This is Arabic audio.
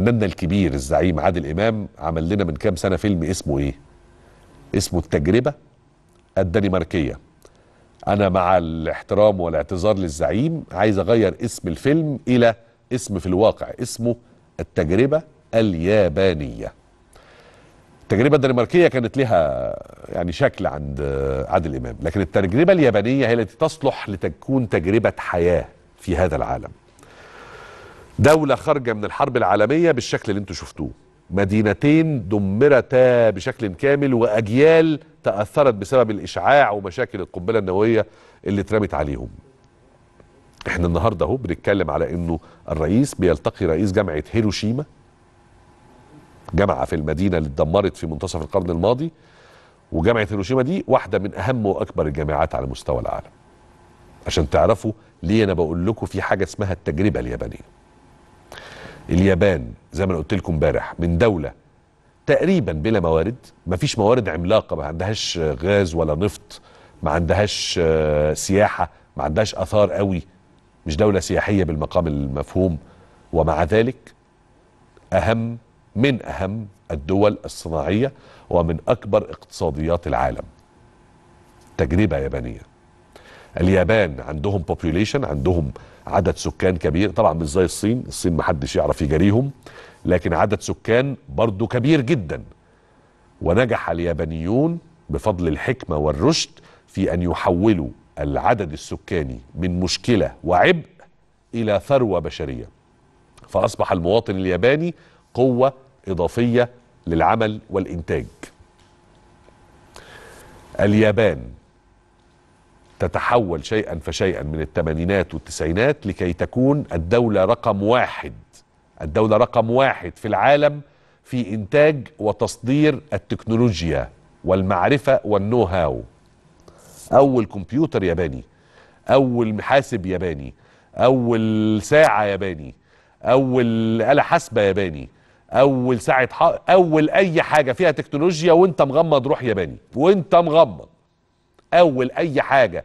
فناننا الكبير الزعيم عادل امام عمل لنا من كام سنه فيلم اسمه ايه؟ اسمه التجربه الدنماركيه. انا مع الاحترام والاعتذار للزعيم عايز اغير اسم الفيلم الى اسم في الواقع اسمه التجربه اليابانيه. التجربه الدنماركيه كانت لها يعني شكل عند عادل امام، لكن التجربه اليابانيه هي التي تصلح لتكون تجربه حياه في هذا العالم. دولة خارجة من الحرب العالمية بالشكل اللي انتم شفتوه مدينتين دمرتا بشكل كامل وأجيال تأثرت بسبب الإشعاع ومشاكل القنبلة النووية اللي اترمت عليهم احنا النهاردة اهو بنتكلم على انه الرئيس بيلتقي رئيس جامعة هيروشيما جامعة في المدينة اللي اتدمرت في منتصف القرن الماضي وجامعة هيروشيما دي واحدة من أهم وأكبر الجامعات على مستوى العالم عشان تعرفوا ليه أنا بقول لكم في حاجة اسمها التجربة اليابانية اليابان زي ما انا قلت لكم امبارح من دوله تقريبا بلا موارد ما فيش موارد عملاقه ما عندهاش غاز ولا نفط ما عندهاش آه، سياحه ما عندهاش اثار قوي مش دوله سياحيه بالمقام المفهوم ومع ذلك اهم من اهم الدول الصناعيه ومن اكبر اقتصاديات العالم تجربه يابانيه اليابان عندهم بوبيوليشن عندهم عدد سكان كبير طبعا مش زي الصين الصين محدش يعرف يجاريهم لكن عدد سكان برضه كبير جدا ونجح اليابانيون بفضل الحكمة والرشد في أن يحولوا العدد السكاني من مشكلة وعبء إلى ثروة بشرية فأصبح المواطن الياباني قوة إضافية للعمل والإنتاج اليابان تتحول شيئا فشيئا من الثمانينات والتسعينات لكي تكون الدولة رقم واحد الدولة رقم واحد في العالم في إنتاج وتصدير التكنولوجيا والمعرفة والنو هاو أول كمبيوتر ياباني أول محاسب ياباني أول ساعة ياباني أول آلة حاسبة ياباني أول ساعة حق أول أي حاجة فيها تكنولوجيا وأنت مغمض روح ياباني وأنت مغمض اول اي حاجه